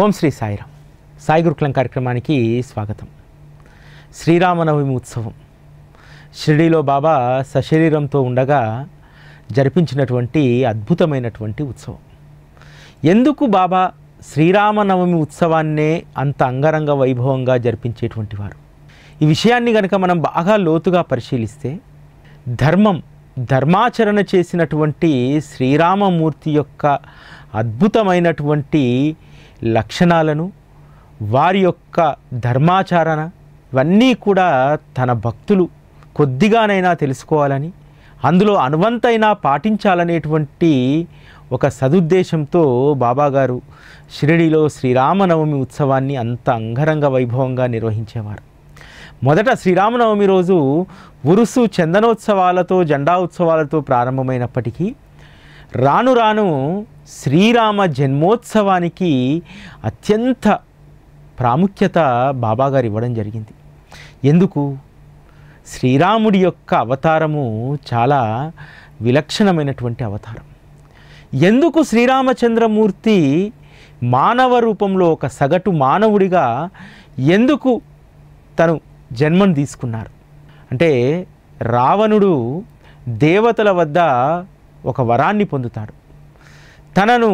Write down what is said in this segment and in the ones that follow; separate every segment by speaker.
Speaker 1: ఓం శ్రీ సాయిరామ్ సాయి గురుకులం కార్యక్రమానికి స్వాగతం శ్రీరామనవమి ఉత్సవం షిరిడీలో బాబా సశరీరంతో ఉండగా జరిపించినటువంటి అద్భుతమైనటువంటి ఉత్సవం ఎందుకు బాబా శ్రీరామనవమి ఉత్సవాన్నే అంత అంగరంగ వైభవంగా జరిపించేటువంటి వారు ఈ విషయాన్ని కనుక మనం బాగా లోతుగా పరిశీలిస్తే ధర్మం ధర్మాచరణ చేసినటువంటి శ్రీరామమూర్తి యొక్క అద్భుతమైనటువంటి లక్షణాలను వారి యొక్క ధర్మాచరణ ఇవన్నీ కూడా తన భక్తులు కొద్దిగానైనా తెలుసుకోవాలని అందులో అనువంతైనా పాటించాలనేటువంటి ఒక సదుద్దేశంతో బాబాగారు షిరిడిలో శ్రీరామనవమి ఉత్సవాన్ని అంత అంగరంగ వైభవంగా నిర్వహించేవారు మొదట శ్రీరామనవమి రోజు ఉరుసు చందనోత్సవాలతో జెండా ఉత్సవాలతో ప్రారంభమైనప్పటికీ రాను రాను శ్రీరామ జన్మోత్సవానికి అత్యంత ప్రాముఖ్యత బాబాగారు ఇవ్వడం జరిగింది ఎందుకు శ్రీరాముడి యొక్క అవతారము చాలా విలక్షణమైనటువంటి అవతారం ఎందుకు శ్రీరామచంద్రమూర్తి మానవ రూపంలో ఒక సగటు మానవుడిగా ఎందుకు తను జన్మను తీసుకున్నారు అంటే రావణుడు దేవతల వద్ద ఒక వరాన్ని పొందుతాడు తనను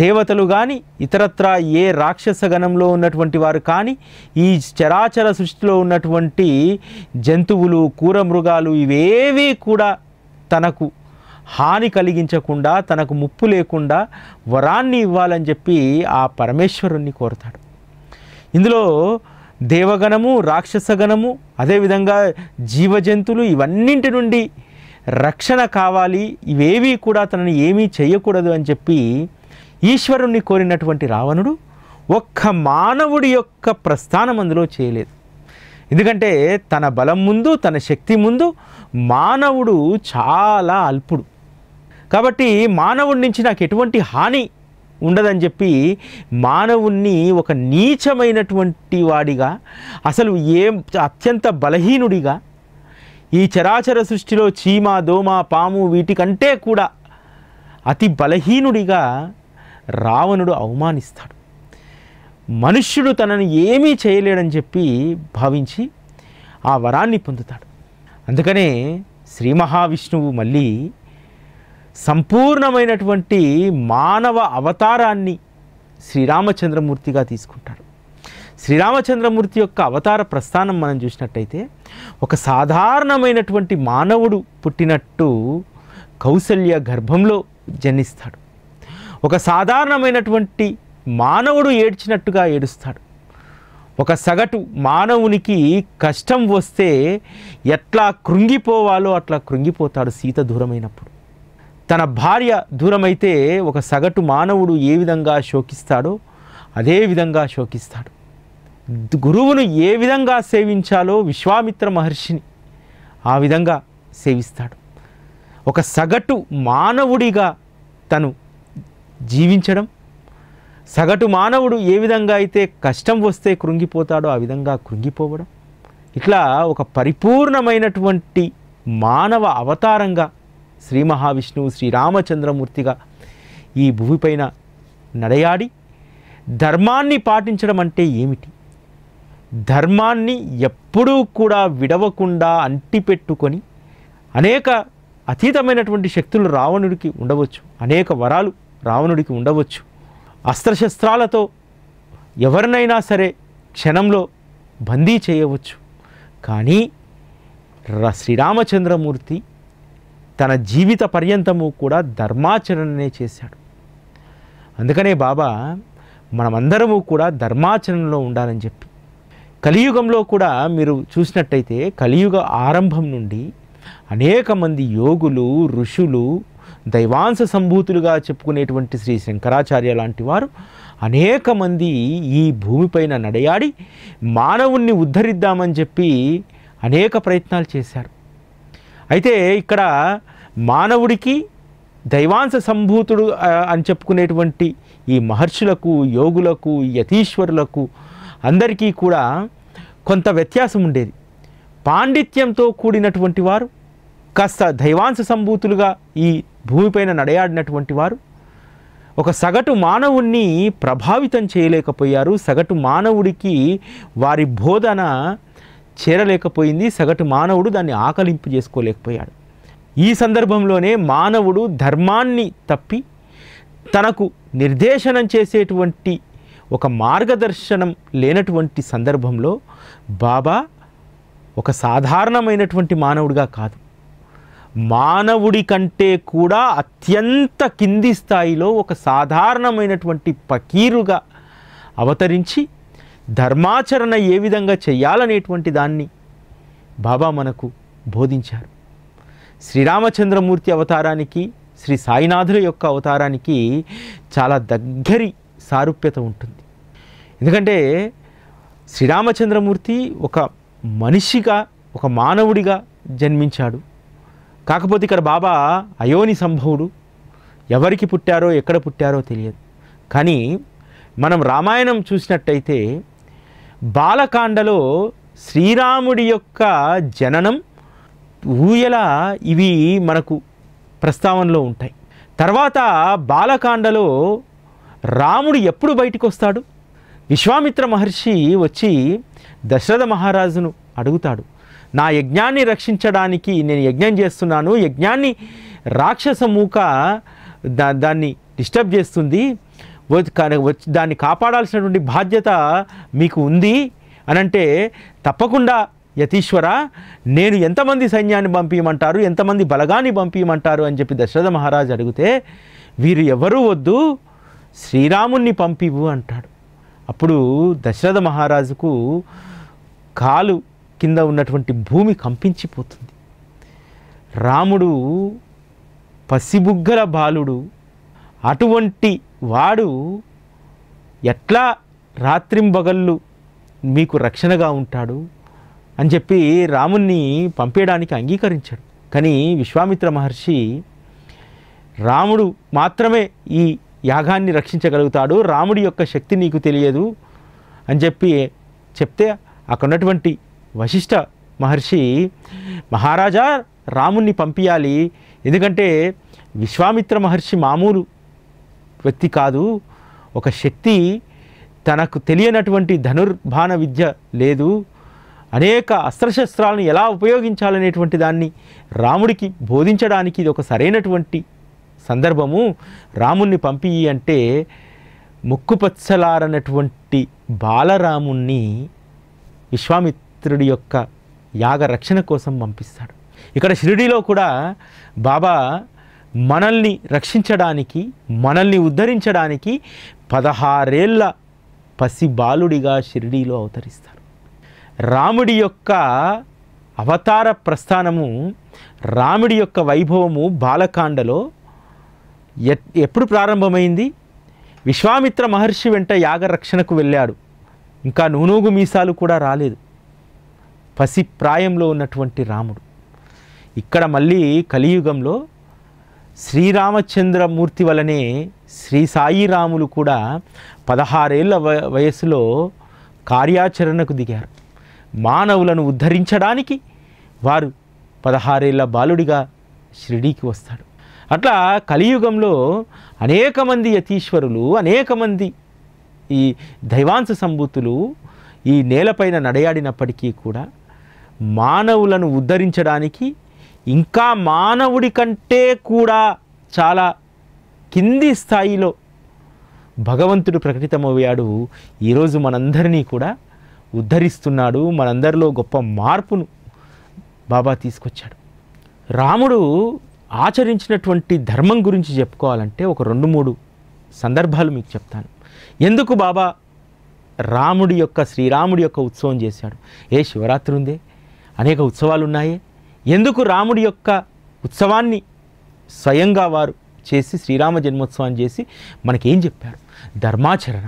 Speaker 1: దేవతలు కానీ ఇతరత్ర ఏ రాక్షస గణంలో ఉన్నటువంటి వారు కానీ ఈ చరాచర సృష్టిలో ఉన్నటువంటి జంతువులు కూరమృగాలు ఇవేవి కూడా తనకు హాని కలిగించకుండా తనకు ముప్పు లేకుండా వరాన్ని ఇవ్వాలని చెప్పి ఆ పరమేశ్వరుణ్ణి కోరుతాడు ఇందులో దేవగణము రాక్షసగణము అదేవిధంగా జీవజంతులు ఇవన్నింటి నుండి రక్షణ కావాలి ఇవేవీ కూడా తనని ఏమీ చేయకూడదు అని చెప్పి ఈశ్వరుణ్ణి కోరినటువంటి రావణుడు ఒక్క మానవుడి యొక్క ప్రస్థానం అందులో చేయలేదు ఎందుకంటే తన బలం ముందు తన శక్తి ముందు మానవుడు చాలా అల్పుడు కాబట్టి మానవుడి నుంచి నాకు ఎటువంటి హాని ఉండదని చెప్పి మానవుణ్ణి ఒక నీచమైనటువంటి వాడిగా అసలు ఏ అత్యంత బలహీనుడిగా ఈ చరాచర సృష్టిలో చీమ దోమ పాము వీటికంటే కూడా అతి బలహీనుడిగా రావణుడు అవమానిస్తాడు మనుష్యుడు తనను ఏమీ చేయలేడని చెప్పి భావించి ఆ వరాన్ని పొందుతాడు అందుకనే శ్రీ మహావిష్ణువు మళ్ళీ సంపూర్ణమైనటువంటి మానవ అవతారాన్ని శ్రీరామచంద్రమూర్తిగా తీసుకుంటాడు శ్రీరామచంద్రమూర్తి యొక్క అవతార ప్రస్థానం మనం చూసినట్టయితే ఒక సాధారణమైనటువంటి మానవుడు పుట్టినట్టు కౌసల్య గర్భంలో జన్మిస్తాడు ఒక సాధారణమైనటువంటి మానవుడు ఏడ్చినట్టుగా ఏడుస్తాడు ఒక సగటు మానవునికి కష్టం వస్తే ఎట్లా కృంగిపోవాలో అట్లా కృంగిపోతాడు సీత దూరమైనప్పుడు తన భార్య దూరమైతే ఒక సగటు మానవుడు ఏ విధంగా శోకిస్తాడో అదే విధంగా శోకిస్తాడు గురువును ఏ విధంగా సేవించాలో విశ్వామిత్ర మహర్షిని ఆ విధంగా సేవిస్తాడు ఒక సగటు మానవుడిగా తను జీవించడం సగటు మానవుడు ఏ విధంగా అయితే కష్టం వస్తే కృంగిపోతాడో ఆ విధంగా కృంగిపోవడం ఇట్లా ఒక పరిపూర్ణమైనటువంటి మానవ అవతారంగా శ్రీ మహావిష్ణువు శ్రీరామచంద్రమూర్తిగా ఈ భూమిపైన నడయాడి ధర్మాన్ని పాటించడం అంటే ఏమిటి ధర్మాన్ని ఎప్పుడూ కూడా విడవకుండా అంటిపెట్టుకొని అనేక అతీతమైనటువంటి శక్తులు రావణుడికి ఉండవచ్చు అనేక వరాలు రావణుడికి ఉండవచ్చు అస్త్రశస్త్రాలతో ఎవరినైనా సరే క్షణంలో బందీ చేయవచ్చు కానీ శ్రీరామచంద్రమూర్తి తన జీవిత పర్యంతము కూడా ధర్మాచరణనే చేశాడు అందుకనే బాబా మనమందరము కూడా ధర్మాచరణలో ఉండాలని చెప్పి కలియుగంలో కూడా మీరు చూసినట్టయితే కలియుగ ఆరంభం నుండి అనేక మంది యోగులు ఋషులు దైవాంశ సంభూతులుగా చెప్పుకునేటువంటి శ్రీ శంకరాచార్య లాంటి వారు అనేక మంది ఈ భూమిపైన నడయాడి మానవుణ్ణి ఉద్ధరిద్దామని చెప్పి అనేక ప్రయత్నాలు చేశారు అయితే ఇక్కడ మానవుడికి దైవాంశ సంభూతుడు అని చెప్పుకునేటువంటి ఈ మహర్షులకు యోగులకు యతీశ్వరులకు అందరికీ కూడా కొంత వ్యత్యాసం ఉండేది పాండిత్యంతో కూడినటువంటి వారు కాస్త దైవాంశ సంభూతులుగా ఈ భూమిపైన నడయాడినటువంటి వారు ఒక సగటు మానవుణ్ణి ప్రభావితం చేయలేకపోయారు సగటు మానవుడికి వారి బోధన చేరలేకపోయింది సగటు మానవుడు దాన్ని ఆకలింపు చేసుకోలేకపోయాడు ఈ సందర్భంలోనే మానవుడు ధర్మాన్ని తప్పి తనకు నిర్దేశనం చేసేటువంటి ఒక మార్గదర్శనం లేనటువంటి సందర్భంలో బాబా ఒక సాధారణమైనటువంటి మానవుడిగా కాదు మానవుడి కంటే కూడా అత్యంత కింది స్థాయిలో ఒక సాధారణమైనటువంటి పకీరుగా అవతరించి ధర్మాచరణ ఏ విధంగా చేయాలనేటువంటి దాన్ని బాబా మనకు బోధించారు శ్రీరామచంద్రమూర్తి అవతారానికి శ్రీ సాయినాథుల యొక్క అవతారానికి చాలా దగ్గరి సారూప్యత ఉంటుంది ఎందుకంటే శ్రీరామచంద్రమూర్తి ఒక మనిషిగా ఒక మానవుడిగా జన్మించాడు కాకపోతే ఇక్కడ బాబా అయోని సంభవుడు ఎవరికి పుట్టారో ఎక్కడ పుట్టారో తెలియదు కానీ మనం రామాయణం చూసినట్టయితే బాలకాండలో శ్రీరాముడి యొక్క జననం ఊయల ఇవి మనకు ప్రస్తావనలో ఉంటాయి తర్వాత బాలకాండలో రాముడు ఎప్పుడు బయటకు వస్తాడు విశ్వామిత్ర మహర్షి వచ్చి దశరథ మహారాజును అడుగుతాడు నా యజ్ఞాన్ని రక్షించడానికి నేను యజ్ఞం చేస్తున్నాను యజ్ఞాన్ని రాక్షస మూక దా దాన్ని డిస్టర్బ్ చేస్తుంది దాన్ని కాపాడాల్సినటువంటి బాధ్యత మీకు ఉంది అని అంటే తప్పకుండా యతీశ్వర నేను ఎంతమంది సైన్యాన్ని పంపించమంటారు ఎంతమంది బలగాన్ని పంపించమంటారు అని చెప్పి దశరథ మహారాజు అడిగితే వీరు ఎవరూ వద్దు శ్రీరాముణ్ణి పంపివు అంటాడు అప్పుడు దశరథ మహారాజుకు కాలు కింద ఉన్నటువంటి భూమి కంపించిపోతుంది రాముడు పసిబుగ్గల బాలుడు అటువంటి వాడు ఎట్లా రాత్రింబగళ్ళు మీకు రక్షణగా ఉంటాడు అని చెప్పి రాముణ్ణి పంపేయడానికి అంగీకరించాడు కానీ విశ్వామిత్ర మహర్షి రాముడు మాత్రమే ఈ యాగాన్ని రక్షించగలుగుతాడు రాముడి యొక్క శక్తి నీకు తెలియదు అని చెప్పి చెప్తే అక్కడ ఉన్నటువంటి మహర్షి మహారాజా రాముణ్ణి పంపించాలి ఎందుకంటే విశ్వామిత్ర మహర్షి మామూలు వ్యక్తి కాదు ఒక శక్తి తనకు తెలియనటువంటి ధనుర్భాన విద్య లేదు అనేక అస్త్రశస్త్రాలను ఎలా ఉపయోగించాలనేటువంటి దాన్ని రాముడికి బోధించడానికి ఇది ఒక సరైనటువంటి సందర్భము రాముణ్ణి పంపి అంటే ముక్కుపచ్చలారనటువంటి బాలరాముణ్ణి విశ్వామిత్రుడి యొక్క యాగ రక్షణ కోసం పంపిస్తాడు ఇక్కడ షిరిడిలో కూడా బాబా మనల్ని రక్షించడానికి మనల్ని ఉద్ధరించడానికి పదహారేళ్ల పసి బాలుడిగా షిరిడీలో అవతరిస్తారు రాముడి యొక్క అవతార ప్రస్థానము రాముడి యొక్క వైభవము బాలకాండలో ఎప్పుడు ప్రారంభమైంది విశ్వామిత్ర మహర్షి వెంట యాగరక్షణకు వెళ్ళాడు ఇంకా నూనూగు మీసాలు కూడా రాలేదు పసి ప్రాయంలో ఉన్నటువంటి రాముడు ఇక్కడ మళ్ళీ కలియుగంలో శ్రీరామచంద్రమూర్తి వలనే శ్రీ సాయి రాములు కూడా పదహారేళ్ల వయసులో కార్యాచరణకు దిగారు మానవులను ఉద్ధరించడానికి వారు పదహారేళ్ల బాలుడిగా షిరిడీకి వస్తాడు అట్లా కలియుగంలో అనేక మంది యతీశ్వరులు అనేక మంది ఈ దైవాంశ సంబూతులు ఈ నేలపైన నడయాడినప్పటికీ కూడా మానవులను ఉద్ధరించడానికి ఇంకా మానవుడి కంటే కూడా చాలా కింది స్థాయిలో భగవంతుడు ప్రకటితమయ్యాడు ఈరోజు మనందరినీ కూడా ఉద్ధరిస్తున్నాడు మనందరిలో గొప్ప మార్పును బాబా తీసుకొచ్చాడు రాముడు ఆచరించినటువంటి ధర్మం గురించి చెప్పుకోవాలంటే ఒక రెండు మూడు సందర్భాలు మీకు చెప్తాను ఎందుకు బాబా రాముడి యొక్క శ్రీరాముడి యొక్క ఉత్సవం చేశాడు ఏ శివరాత్రి ఉందే అనేక ఉత్సవాలు ఉన్నాయే ఎందుకు రాముడి యొక్క ఉత్సవాన్ని స్వయంగా వారు చేసి శ్రీరామ జన్మోత్సవాన్ని చేసి మనకేం చెప్పారు ధర్మాచరణ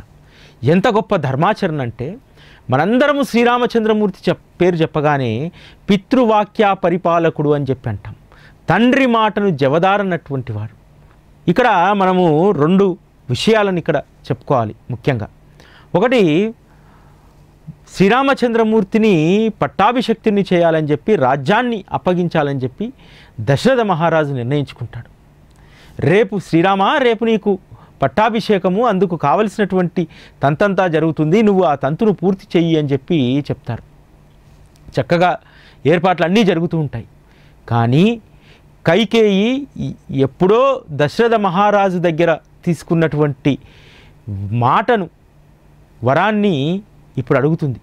Speaker 1: ఎంత గొప్ప ధర్మాచరణ అంటే మనందరము శ్రీరామచంద్రమూర్తి చెప్ పేరు చెప్పగానే పితృవాక్య పరిపాలకుడు అని చెప్పి అంటాం తండ్రి మాటను జవదారన్నటువంటి వాడు ఇక్కడ మనము రెండు విషయాలను ఇక్కడ చెప్పుకోవాలి ముఖ్యంగా ఒకటి శ్రీరామచంద్రమూర్తిని పట్టాభిషక్తిని చేయాలని చెప్పి రాజ్యాన్ని అప్పగించాలని చెప్పి దశరథ మహారాజు నిర్ణయించుకుంటాడు రేపు శ్రీరామ రేపు నీకు పట్టాభిషేకము అందుకు కావలసినటువంటి తంతంతా జరుగుతుంది నువ్వు ఆ తంతును పూర్తి చెయ్యి అని చెప్పి చెప్తారు చక్కగా ఏర్పాట్లు అన్నీ జరుగుతూ ఉంటాయి కానీ కైకేయి ఎప్పుడో దశరథ మహారాజు దగ్గర తీసుకున్నటువంటి మాటను వరాన్ని ఇప్పుడు అడుగుతుంది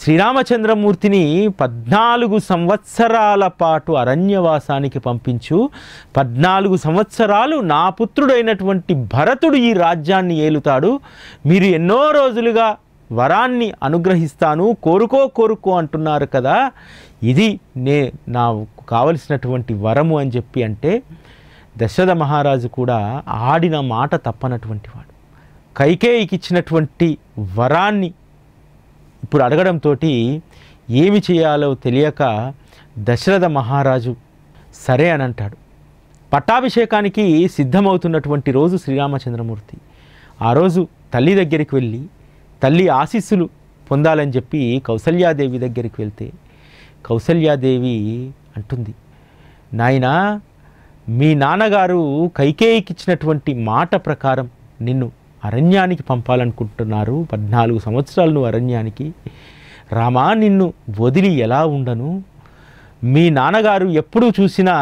Speaker 1: శ్రీరామచంద్రమూర్తిని పద్నాలుగు సంవత్సరాల పాటు అరణ్యవాసానికి పంపించు పద్నాలుగు సంవత్సరాలు నా పుత్రుడైనటువంటి భరతుడు ఈ రాజ్యాన్ని ఏలుతాడు మీరు ఎన్నో రోజులుగా వరాన్ని అనుగ్రహిస్తాను కోరుకో కోరుకో అంటున్నారు కదా ఇది నే నా కావలసినటువంటి వరము అని చెప్పి అంటే దశరథ మహారాజు కూడా ఆడిన మాట తప్పనటువంటి వాడు కైకేయికి ఇచ్చినటువంటి వరాన్ని ఇప్పుడు అడగడంతో ఏమి చేయాలో తెలియక దశరథ మహారాజు సరే అని అంటాడు పట్టాభిషేకానికి సిద్ధమవుతున్నటువంటి రోజు శ్రీరామచంద్రమూర్తి ఆ రోజు తల్లి దగ్గరికి వెళ్ళి తల్లి ఆశీస్సులు పొందాలని చెప్పి కౌసల్యాదేవి దగ్గరికి వెళ్తే కౌసల్యాదేవి అంటుంది నాయనా మీ నాన్నగారు కైకేయికిచ్చినటువంటి మాట ప్రకారం నిన్ను అరణ్యానికి పంపాలనుకుంటున్నారు పద్నాలుగు సంవత్సరాలు నువ్వు అరణ్యానికి రామా నిన్ను వదిలి ఎలా ఉండను మీ నాన్నగారు ఎప్పుడూ చూసినా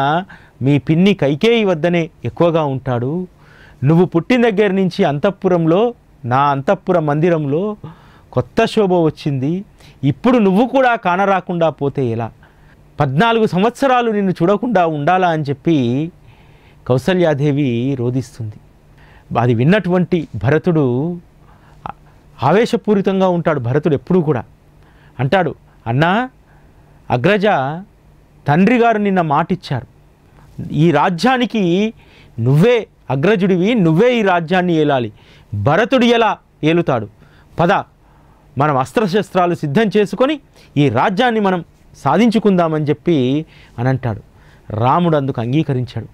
Speaker 1: మీ పిన్ని కైకేయి వద్దనే ఎక్కువగా ఉంటాడు నువ్వు పుట్టిన దగ్గర నుంచి అంతఃపురంలో నా అంతఃపుర మందిరంలో కొత్త శోభ వచ్చింది ఇప్పుడు నువ్వు కూడా కానరాకుండా పోతే ఎలా పద్నాలుగు సంవత్సరాలు నిన్ను చూడకుండా ఉండాలా అని చెప్పి కౌసల్యాదేవి రోధిస్తుంది అది విన్నటువంటి భరతుడు ఆవేశపూరితంగా ఉంటాడు భరతుడు ఎప్పుడూ కూడా అంటాడు అన్నా అగ్రజ తండ్రి గారు నిన్న మాటిచ్చారు ఈ రాజ్యానికి నువ్వే అగ్రజుడివి నువ్వే ఈ రాజ్యాన్ని ఏలాలి భరతుడు ఎలా ఏలుతాడు పద మనం అస్త్రశస్త్రాలు సిద్ధం చేసుకొని ఈ రాజ్యాన్ని మనం సాధించుకుందామని చెప్పి అని అంటాడు రాముడు అందుకు అంగీకరించాడు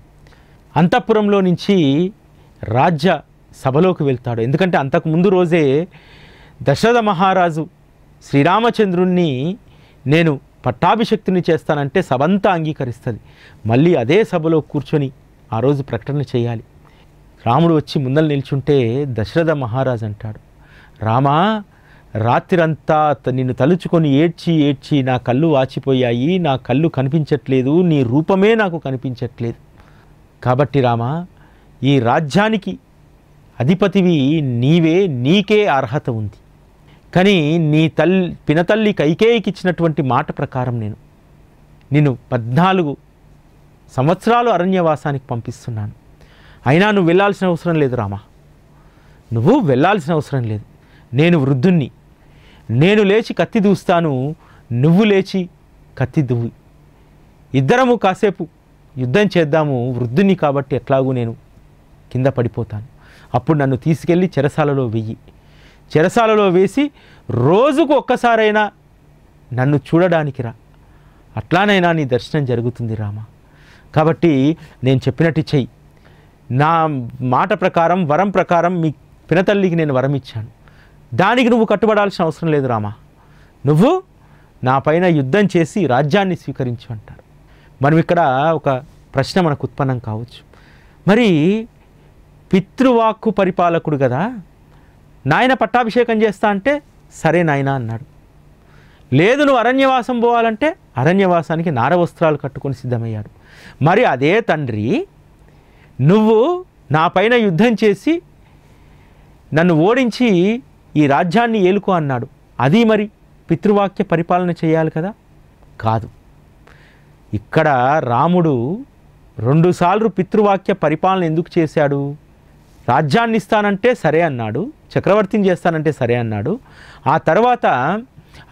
Speaker 1: అంతఃపురంలో నుంచి రాజ్య సభలోకి వెళ్తాడు ఎందుకంటే అంతకు ముందు రోజే దశరథ మహారాజు శ్రీరామచంద్రుణ్ణి నేను పట్టాభిషక్తిని చేస్తానంటే సభంతా అంగీకరిస్తుంది మళ్ళీ అదే సభలో కూర్చొని ఆ రోజు ప్రకటన చేయాలి రాముడు వచ్చి ముందలు నిల్చుంటే దశరథ మహారాజు అంటాడు రామా రాత్రంతా నిన్ను తలుచుకొని ఏడ్చి ఏడ్చి నా కళ్ళు వాచిపోయాయి నా కళ్ళు కనిపించట్లేదు నీ రూపమే నాకు కనిపించట్లేదు కాబట్టి రామా ఈ రాజ్యానికి అధిపతివి నీవే నీకే అర్హత ఉంది కానీ నీ తల్లి పినతల్లి కైకేయికి ఇచ్చినటువంటి మాట ప్రకారం నేను నేను పద్నాలుగు సంవత్సరాలు అరణ్యవాసానికి పంపిస్తున్నాను అయినా నువ్వు వెళ్ళాల్సిన అవసరం లేదు రామా నువ్వు వెళ్ళాల్సిన అవసరం లేదు నేను వృద్ధుణ్ణి నేను లేచి కత్తి దూస్తాను నువ్వు లేచి కత్తి దువ్వి ఇద్దరము కాసేపు యుద్ధం చేద్దాము వృద్ధుని కాబట్టి ఎట్లాగూ నేను కింద పడిపోతాను అప్పుడు నన్ను తీసుకెళ్ళి చెరసాలలో వెయ్యి చెరసాలలో వేసి రోజుకు ఒక్కసారైనా నన్ను చూడడానికి రా అట్లానైనా నీ దర్శనం జరుగుతుంది రామ కాబట్టి నేను చెప్పినట్టు చెయ్యి నా మాట ప్రకారం వరం ప్రకారం మీ పినతల్లికి నేను వరం ఇచ్చాను దానికి నువ్వు కట్టుబడాల్సిన అవసరం లేదు రామా నువ్వు నా పైన యుద్ధం చేసి రాజ్యాన్ని స్వీకరించు అంటారు మనం ఇక్కడ ఒక ప్రశ్న మనకు ఉత్పన్నం కావచ్చు మరి పితృవాక్కు పరిపాలకుడు కదా నాయన పట్టాభిషేకం చేస్తా అంటే సరే నాయన అన్నాడు లేదు నువ్వు అరణ్యవాసం పోవాలంటే అరణ్యవాసానికి నార వస్త్రాలు కట్టుకొని సిద్ధమయ్యాడు మరి అదే తండ్రి నువ్వు నా పైన యుద్ధం చేసి నన్ను ఓడించి ఈ రాజ్యాన్ని ఏలుకో అన్నాడు అది మరి పితృవాక్య పరిపాలన చేయాలి కదా కాదు ఇక్కడ రాముడు రెండుసార్లు పితృవాక్య పరిపాలన ఎందుకు చేశాడు రాజ్యాన్ని ఇస్తానంటే సరే అన్నాడు చక్రవర్తిని చేస్తానంటే సరే అన్నాడు ఆ తర్వాత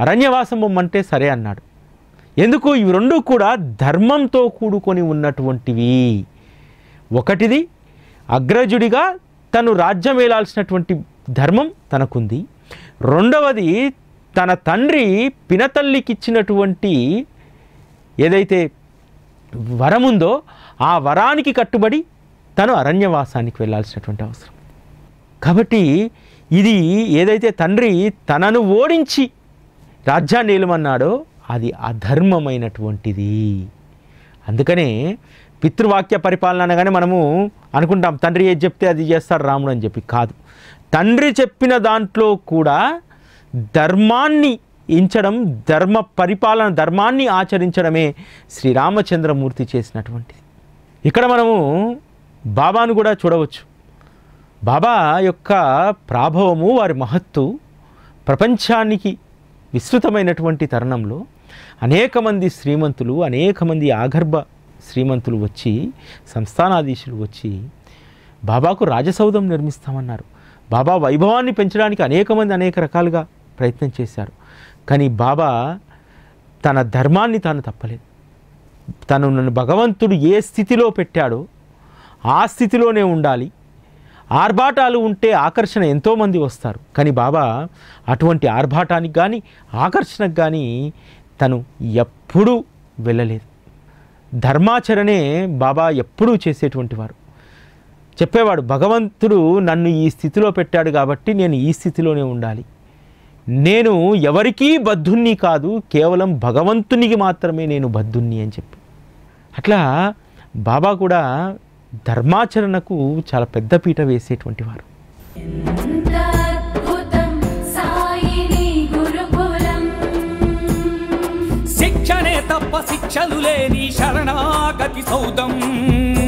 Speaker 1: అరణ్యవాసం బొమ్మంటే సరే అన్నాడు ఎందుకు ఇవి రెండు కూడా ధర్మంతో కూడుకొని ఉన్నటువంటివి ఒకటిది అగ్రజుడిగా తను రాజ్యం వేలాల్సినటువంటి ధర్మం తనకుంది రెండవది తన తండ్రి పినతల్లికిచ్చినటువంటి ఏదైతే వరముందో ఆ వరానికి కట్టుబడి తను అరణ్యవాసానికి వెళ్ళాల్సినటువంటి అవసరం కాబట్టి ఇది ఏదైతే తండ్రి తనను ఓడించి రాజ్యాన్ని ఏలమన్నాడో అది అధర్మమైనటువంటిది అందుకనే పితృవాక్య పరిపాలన అనగానే మనము అనుకుంటాం తండ్రి ఏది చెప్తే అది చేస్తాడు రాముడు అని చెప్పి కాదు తండ్రి చెప్పిన దాంట్లో కూడా ధర్మాన్ని ఇంచడం ధర్మ పరిపాలన ధర్మాన్ని ఆచరించడమే శ్రీరామచంద్రమూర్తి చేసినటువంటిది ఇక్కడ మనము బాబాను కూడా చూడవచ్చు బాబా యొక్క ప్రాభవము వారి మహత్తు ప్రపంచానికి విస్తృతమైనటువంటి తరుణంలో అనేక మంది శ్రీమంతులు అనేక మంది ఆగర్భ శ్రీమంతులు వచ్చి సంస్థానాధీశులు వచ్చి బాబాకు రాజసౌధం నిర్మిస్తామన్నారు బాబా వైభవాన్ని పెంచడానికి అనేక మంది అనేక రకాలుగా ప్రయత్నం చేశారు కానీ బాబా తన ధర్మాన్ని తాను తప్పలేదు తను నన్ను భగవంతుడు ఏ స్థితిలో పెట్టాడో ఆ స్థితిలోనే ఉండాలి ఆర్భాటాలు ఉంటే ఆకర్షణ ఎంతోమంది వస్తారు కానీ బాబా అటువంటి ఆర్భాటానికి కానీ ఆకర్షణకు కానీ తను ఎప్పుడూ వెళ్ళలేదు ధర్మాచరణే బాబా ఎప్పుడూ చేసేటువంటి వారు చెప్పేవాడు భగవంతుడు నన్ను ఈ స్థితిలో పెట్టాడు కాబట్టి నేను ఈ స్థితిలోనే ఉండాలి నేను ఎవరికీ బద్ధుణ్ణి కాదు కేవలం భగవంతునికి మాత్రమే నేను బద్ధుణ్ణి అని చెప్పి అట్లా బాబా కూడా ధర్మాచరణకు చాలా పెద్ద పీట వేసేటువంటి వారు తప్ప శిక్షలు లేని శరణాగతి సౌదం